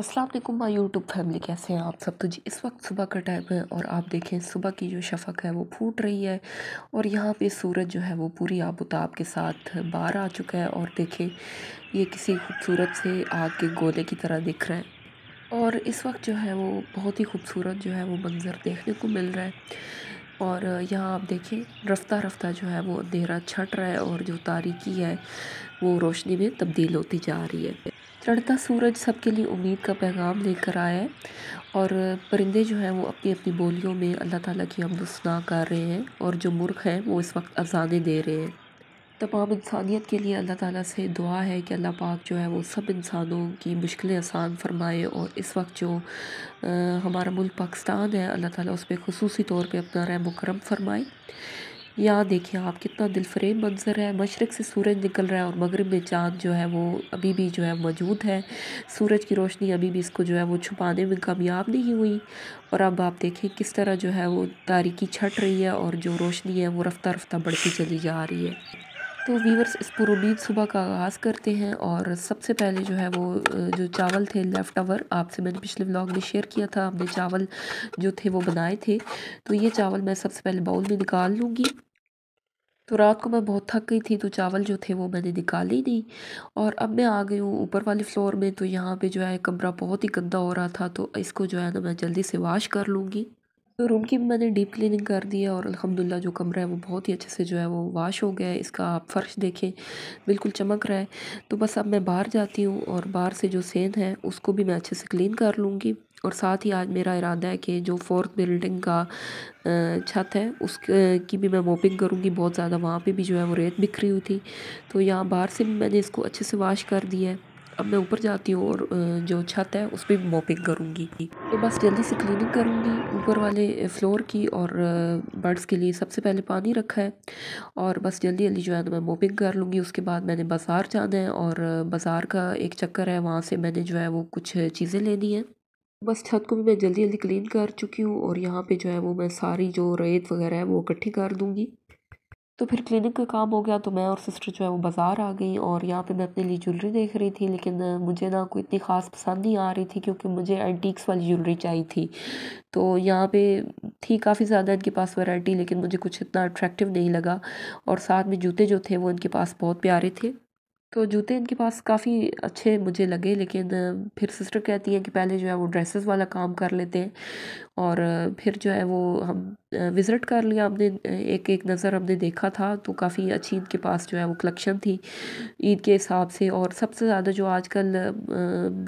Aslam YouTube family कैसे हैं आप सब तो जी इस वक्त सुबह का टाइम है और आप देखें सुबह की जो शफक है वो फूट रही है और यहाँ पे सूरज जो है वो पूरी आबोताब के साथ बाहर आ चुका है और देखें ये किसी खूबसूरत से आग के गोले की तरह दिख रहा है और इस वक्त जो है वो बहुत ही खूबसूरत जो है वो मंज़र देखने को मिल रहा है और यहाँ आप देखें रफ्ता रफ्ता जो है वो अंधेरा छट रहा है और जो तारीकी है वो रोशनी में तब्दील होती जा रही है चढ़ता सूरज सबके लिए उम्मीद का पैगाम लेकर आया है और परिंदे जो हैं वो अपनी अपनी बोलियों में अल्लाह ताला की हमदसना कर रहे हैं और जो मुर्ख हैं वो इस वक्त अजाने दे रहे हैं तमाम इंसानियत के लिए अल्लाह ताला से दुआ है कि अल्लाह पाक जो है वो सब इंसानों की मुश्किलें आसान फरमाए और इस वक्त जो आ, हमारा मुल्क पाकिस्तान है अल्लाह ताला उस पर खसूसी तौर पे अपना रहम करम फरमाए यहाँ देखिए आप कितना दिलफरेब मंजर है मशरक़ से सूरज निकल रहा है और मगरब में चाँद जो है वो अभी भी जो है मौजूद है सूरज की रोशनी अभी भी इसको जो है वो छुपाने में कामयाब नहीं हुई और अब आप देखें किस तरह जो है वो तारीखी छट रही है और जो रोशनी है वो रफ्तार रफ्तार बढ़ती चली जा रही है तो वीवर्स इस पुरुद सुबह का आगाज़ करते हैं और सबसे पहले जो है वो जो चावल थे लेफ़्ट ओवर आपसे मैंने पिछले व्लॉग में शेयर किया था हमने चावल जो थे वो बनाए थे तो ये चावल मैं सबसे पहले बाउल में निकाल लूँगी तो रात को मैं बहुत थक गई थी तो चावल जो थे वो मैंने निकाल ही नहीं और अब मैं आ गई हूँ ऊपर वाले फ्लोर में तो यहाँ पे जो है कमरा बहुत ही गंदा हो रहा था तो इसको जो है ना मैं जल्दी से वाश कर लूँगी तो रूम की भी मैंने डीप क्लीनिंग कर दी है और अल्हम्दुलिल्लाह जो कमरा है वो बहुत ही अच्छे से जो है वो वाश हो गया है इसका आप फ़र्श देखें बिल्कुल चमक रहा है तो बस अब मैं बाहर जाती हूँ और बाहर से जो सेंध है उसको भी मैं अच्छे से क्लीन कर लूँगी और साथ ही आज मेरा इरादा है कि जो फोर्थ बिल्डिंग का छत है उस की भी मैं मोपिंग करूँगी बहुत ज़्यादा वहाँ पे भी जो है वो रेत बिखरी हुई थी तो यहाँ बाहर से मैंने इसको अच्छे से वाश कर दिया है अब मैं ऊपर जाती हूँ और जो छत है उस पर भी मोपिंग करूँगी तो बस जल्दी से क्लीनिंग करूँगी ऊपर वाले फ्लोर की और बर्ड्स के लिए सबसे पहले पानी रखा है और बस जल्दी जल्दी जो है ना तो मैं मोपिंग कर लूँगी उसके बाद मैंने बाज़ार जाना है और बाज़ार का एक चक्कर है वहाँ से मैंने जो है वो कुछ चीज़ें लेनी है बस छत को भी मैं जल्दी जल्दी क्लीन कर चुकी हूँ और यहाँ पे जो है वो मैं सारी जो रेत वगैरह है वो इकट्ठी कर दूँगी तो फिर क्लिनिक का काम हो गया तो मैं और सिस्टर जो है वो बाज़ार आ गई और यहाँ पे मैं अपने लिए ज्वेलरी देख रही थी लेकिन मुझे ना कोई इतनी ख़ास पसंद नहीं आ रही थी क्योंकि मुझे एंटीक्स वाली ज्वेलरी चाहिए थी तो यहाँ पे थी काफ़ी ज़्यादा इनके पास वैरायटी लेकिन मुझे कुछ इतना अट्रैक्टिव नहीं लगा और साथ में जूते जो थे वो इनके पास बहुत प्यारे थे तो जूते इनके पास काफ़ी अच्छे मुझे लगे लेकिन फिर सिस्टर कहती हैं कि पहले जो है वो ड्रेसेस वाला काम कर लेते हैं और फिर जो है वो हम विज़िट कर लिया हमने एक एक नज़र हमने देखा था तो काफ़ी अच्छी इनके पास जो है वो कलेक्शन थी ईद के हिसाब से और सबसे ज़्यादा जो आजकल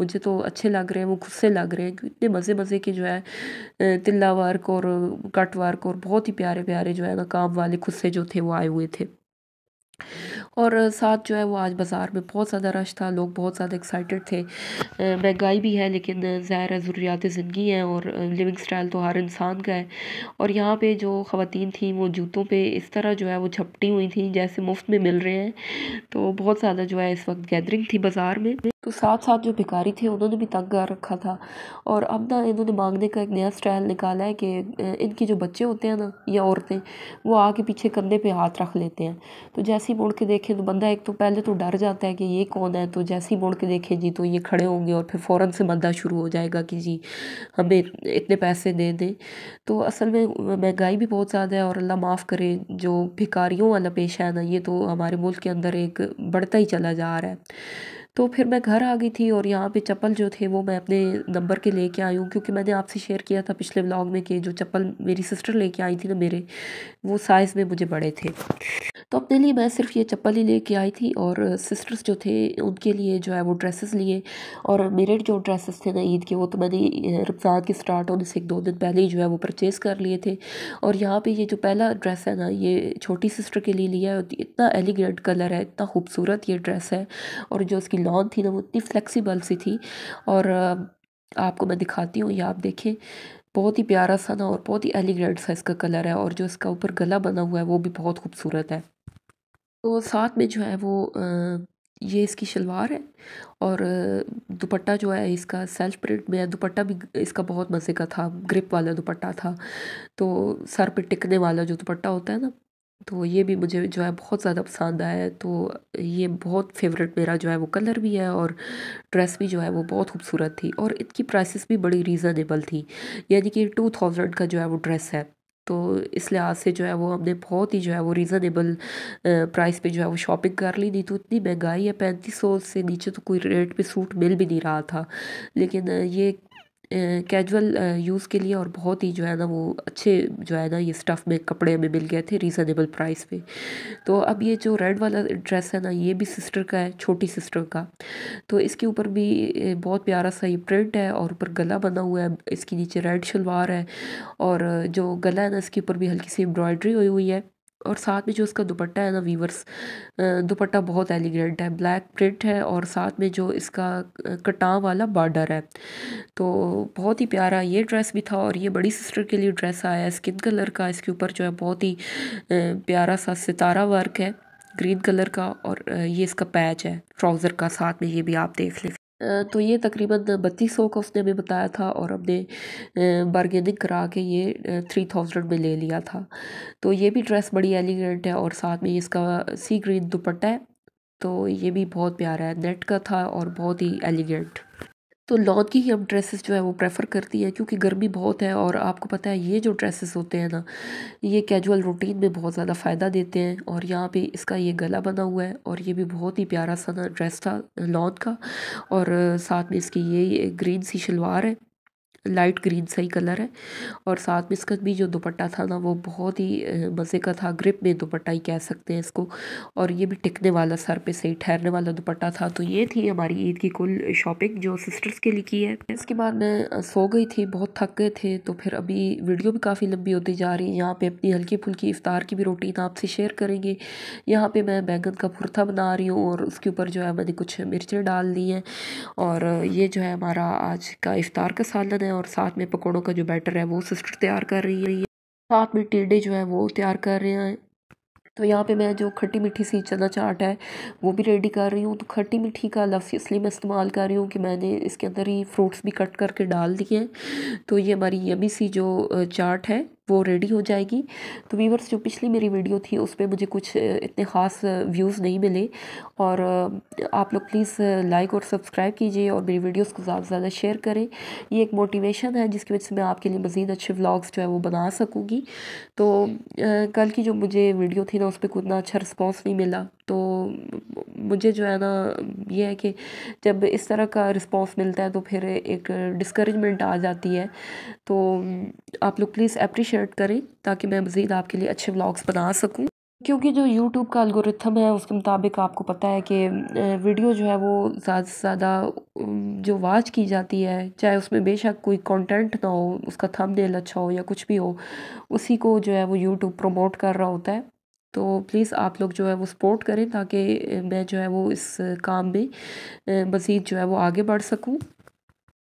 मुझे तो अच्छे लग रहे हैं वो खुद से लग रहे हैं इतने मज़े मज़े के जो है तिल्ला वर्क और कट वर्क और बहुत ही प्यारे प्यारे जो है ना काम वाले खुद से जो थे वो आए हुए थे और साथ जो है वो आज बाज़ार में बहुत ज़्यादा रश था लोग बहुत ज़्यादा एक्साइटेड थे महंगाई भी है लेकिन ज़ाहिर ज़रूरियात ज़िंदगी हैं और लिविंग स्टाइल तो हर इंसान का है और यहाँ पे जो ख़वातीन थी वो जूतों पे इस तरह जो है वो झपटी हुई थी जैसे मुफ्त में मिल रहे हैं तो बहुत ज़्यादा जो है इस वक्त गैदरिंग थी बाज़ार में तो साथ साथ जो भिकारी थे उन्होंने भी तंग कर रखा था और अब ना इन्होंने मांगने का एक नया स्टाइल निकाला है कि इनके जो बच्चे होते हैं ना या औरतें वो आके पीछे कंधे पे हाथ रख लेते हैं तो जैसे ही मुड़ के देखें तो बंदा एक तो पहले तो डर जाता है कि ये कौन है तो जैसे ही मुड़ के देखें जी तो ये खड़े होंगे और फिर फ़ौर से बंदा शुरू हो जाएगा कि जी हमें इतने पैसे दे दें तो असल में महंगाई भी बहुत ज़्यादा है और अल्लाह माफ़ करे जो भिकारियों वाला पेशा है ना ये तो हमारे मुल्क के अंदर एक बढ़ता ही चला जा रहा है तो फिर मैं घर आ गई थी और यहाँ पे चप्पल जो थे वो मैं अपने नंबर के लेके आई हूँ क्योंकि मैंने आपसे शेयर किया था पिछले ब्लॉग में कि जो चप्पल मेरी सिस्टर लेके आई थी ना मेरे वो साइज़ में मुझे बड़े थे तो अपने लिए मैं सिर्फ ये चप्पल ही लेके आई थी और सिस्टर्स जो थे उनके लिए जो है वो ड्रेसेस लिए और मेरे जो ड्रेसेस थे ना ईद के वो तो मैंने रमज़ान के स्टार्ट होने से एक दो दिन पहले ही जो है वो परचेज़ कर लिए थे और यहाँ पे ये जो पहला ड्रेस है ना ये छोटी सिस्टर के लिए लिया है इतना एलिगेंट कलर है इतना खूबसूरत ये ड्रेस है और जो उसकी लॉन्ग थी ना वो इतनी फ्लैक्सीबल सी थी और आपको मैं दिखाती हूँ ये आप देखें बहुत ही प्यारा सा ना और बहुत ही एलिगेंट सा इसका कलर है और जो इसका ऊपर गला बना हुआ है वो भी बहुत खूबसूरत है तो साथ में जो है वो ये इसकी शलवार है और दुपट्टा जो है इसका सेल्फ प्रिंट में है दुपट्टा भी इसका बहुत मज़े का था ग्रिप वाला दुपट्टा था तो सर पे टिकने वाला जो दुपट्टा होता है ना तो ये भी मुझे जो है बहुत ज़्यादा पसंद आया है तो ये बहुत फेवरेट मेरा जो है वो कलर भी है और ड्रेस भी जो है वो बहुत खूबसूरत थी और इनकी प्राइसेस भी बड़ी रीज़नेबल थी यानी कि टू थाउजेंड का जो है वो ड्रेस है तो इस लिहाज से जो है वो हमने बहुत ही जो है वो रीज़नेबल प्राइस पे जो है वो शॉपिंग कर ली नहीं तो इतनी महंगाई है पैंतीस सौ से नीचे तो कोई रेट पे सूट मिल भी नहीं रहा था लेकिन ये कैजुअल यूज़ के लिए और बहुत ही जो है ना वो अच्छे जो है ना ये स्टफ़ में कपड़े हमें मिल गए थे रीज़नेबल प्राइस पे तो अब ये जो रेड वाला ड्रेस है ना ये भी सिस्टर का है छोटी सिस्टर का तो इसके ऊपर भी बहुत प्यारा सा ये प्रिंट है और ऊपर गला बना हुआ है इसके नीचे रेड शलवार है और जो गला है ना इसके ऊपर भी हल्की सी एम्ब्रॉयड्री हुई हुई है और साथ में जो इसका दुपट्टा है ना वीवर्स दुपट्टा बहुत एलिगेंट है ब्लैक प्रिंट है और साथ में जो इसका कटाव वाला बॉर्डर है तो बहुत ही प्यारा ये ड्रेस भी था और ये बड़ी सिस्टर के लिए ड्रेस आया है स्किन कलर का इसके ऊपर जो है बहुत ही प्यारा सा सितारा वर्क है ग्रीन कलर का और ये इसका पैच है ट्राउज़र का साथ में ये भी आप देख लें तो ये तकरीबन बत्तीस सौ का उसने हमें बताया था और हमने बारगेनिंग करा के ये थ्री थाउजेंड में ले लिया था तो ये भी ड्रेस बड़ी एलिगेंट है और साथ में इसका सी ग्रीन दुपट्टा है तो ये भी बहुत प्यारा है नेट का था और बहुत ही एलिगेंट तो लॉन की ही हम ड्रेसेस जो है वो प्रेफर करती हैं क्योंकि गर्मी बहुत है और आपको पता है ये जो ड्रेसेस होते हैं ना ये कैजुअल रूटीन में बहुत ज़्यादा फ़ायदा देते हैं और यहाँ पे इसका ये गला बना हुआ है और ये भी बहुत ही प्यारा सा ना ड्रेस था लॉन का और साथ में इसकी ये ग्रीन सी शलवार है लाइट ग्रीन सा ही कलर है और साथ में इसका भी जो दुपट्टा था ना वो बहुत ही मज़े का था ग्रिप में दुपट्टा ही कह सकते हैं इसको और ये भी टिकने वाला सर पे सही ठहरने वाला दुपट्टा था तो ये थी हमारी ईद की कुल शॉपिंग जो सिस्टर्स के लिए की है इसके बाद मैं सो गई थी बहुत थक गए थे तो फिर अभी वीडियो भी काफ़ी लंबी होती जा रही है यहाँ पर अपनी हल्की फुल्की इफ्तार की भी रोटीन आपसे शेयर करेंगे यहाँ पर मैं बैंगन का भुरथा बना रही हूँ और उसके ऊपर जो है मैंने कुछ मिर्चें डाल दी हैं और ये जो है हमारा आज का इफ्तार का सालन हैं और साथ में पकौड़ों का जो बैटर है वो सिस्टर तैयार कर रही है साथ में टेढ़े जो है वो तैयार कर रहे हैं तो यहाँ पे मैं जो खट्टी मीठी सी चना चाट है वो भी रेडी कर रही हूँ तो खट्टी मीठी का लफ्ज़ इसलिए मैं इस्तेमाल कर रही हूँ कि मैंने इसके अंदर ही फ्रूट्स भी कट करके डाल दिए हैं तो ये हमारी यमी सी जो चाट है वो रेडी हो जाएगी तो वीवर्स जो पिछली मेरी वीडियो थी उस पर मुझे कुछ इतने ख़ास व्यूज़ नहीं मिले और आप लोग प्लीज़ लाइक और सब्सक्राइब कीजिए और मेरी वीडियोस को ज़्यादा से ज़्यादा शेयर करें ये एक मोटिवेशन है जिसकी वजह से मैं आपके लिए मज़ीद अच्छे व्लॉग्स जो है वो बना सकूँगी तो कल की जो मुझे वीडियो थी ना उस पर उतना अच्छा रिस्पॉन्स नहीं मिला तो मुझे जो है ना ये है कि जब इस तरह का रिस्पॉन्स मिलता है तो फिर एक डिस्करेजमेंट आ जाती है तो आप लोग प्लीज़ अप्रिशिएट करें ताकि मैं मज़ीद आपके लिए अच्छे व्लॉग्स बना सकूँ क्योंकि जो यूट्यूब का अलगोरिथम है उसके मुताबिक आपको पता है कि वीडियो जो है वो ज़्यादा से ज़्यादा जो वाच की जाती है चाहे उसमें बेशक कोई कंटेंट ना हो उसका थंबनेल अच्छा हो या कुछ भी हो उसी को जो है वो यूट्यूब प्रमोट कर रहा होता है तो प्लीज़ आप लोग जो है वो सपोर्ट करें ताकि मैं जो है वो इस काम में मज़ीद जो है वो आगे बढ़ सकूँ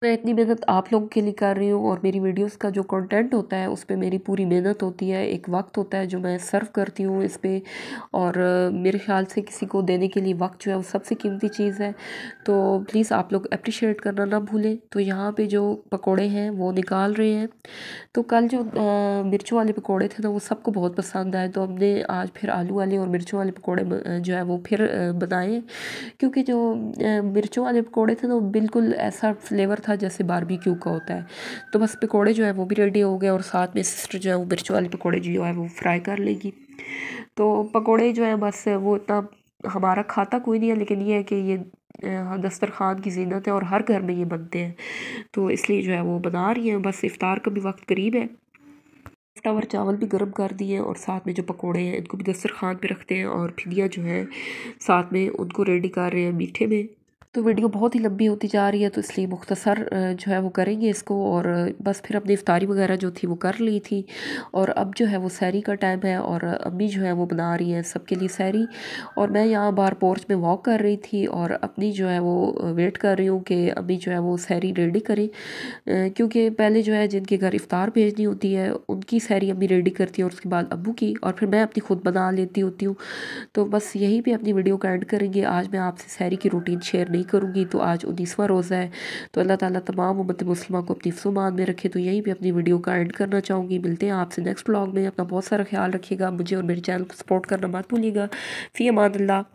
मैं इतनी मेहनत आप लोगों के लिए कर रही हूँ और मेरी वीडियोस का जो कंटेंट होता है उस पर मेरी पूरी मेहनत होती है एक वक्त होता है जो मैं सर्व करती हूँ इस पर और मेरे ख्याल से किसी को देने के लिए वक्त जो है वो सबसे कीमती चीज़ है तो प्लीज़ आप लोग अप्रिशिएट करना ना भूलें तो यहाँ पर जो पकौड़े हैं वो निकाल रहे हैं तो कल जो मिर्चों वाले पकौड़े थे ना वो सबको बहुत पसंद आए तो हमने आज फिर आलू वाले और मिर्चों वाले पकौड़े जो है वो फिर बनाए क्योंकि जो मिर्चों वाले पकौड़े थे ना बिल्कुल ऐसा फ्लेवर था था जैसे क्यू का होता है तो बस पकौड़े जो है वो भी रेडी हो गए और साथ में सिस्टर जो है वो मिर्च वाले पकौड़े जो है वो फ्राई कर लेगी तो पकौड़े जो है बस वो इतना हमारा खाता कोई नहीं है लेकिन ये है कि ये दस्तरखान की जीनत है और हर घर में ये बनते हैं तो इसलिए जो है वो बना रही हैं बस इफ़ार का भी वक्त करीब है टावर चावल भी गर्म कर दिए और साथ में जो पकोड़े हैं इनको भी दस्तरखान पे रखते हैं और फिदिया जो है साथ में उनको रेडी कर रहे हैं मीठे में तो वीडियो बहुत ही लंबी होती जा रही है तो इसलिए मुख्तसर जो है वो करेंगे इसको और बस फिर अपनी इफ्तारी वगैरह जो थी वो कर ली थी और अब जो है वो सैरी का टाइम है और अम्मी जो है वो बना रही है सबके लिए सैरी और मैं यहाँ बार पोर्च में वॉक कर रही थी और अपनी जो है वो वेट कर रही हूँ कि अम्मी जो है वो सैरी रेडी करें क्योंकि पहले जो है जिनके घर इफ़ार भेजनी होती है उनकी सैरी अम्मी रेडी करती है और उसके बाद अबू की और फिर मैं अपनी खुद बना लेती होती हूँ तो बस यहीं पर अपनी वीडियो का एंड करेंगे आज मैं आपसे सैरी की रूटीन शेयर नहीं करूँगी तो आज उन्नीसवां रोज़ा है तो अल्लाह ताला तमाम उम्मत मुस्लिमा को अपनी सुमान में रखे तो यहीं भी अपनी वीडियो का एंड करना चाहूँगी मिलते हैं आपसे नेक्स्ट ब्लॉग में अपना बहुत सारा ख्याल रखिएगा मुझे और मेरे चैनल को सपोर्ट करना मत भूलिएगा फ़ी अमान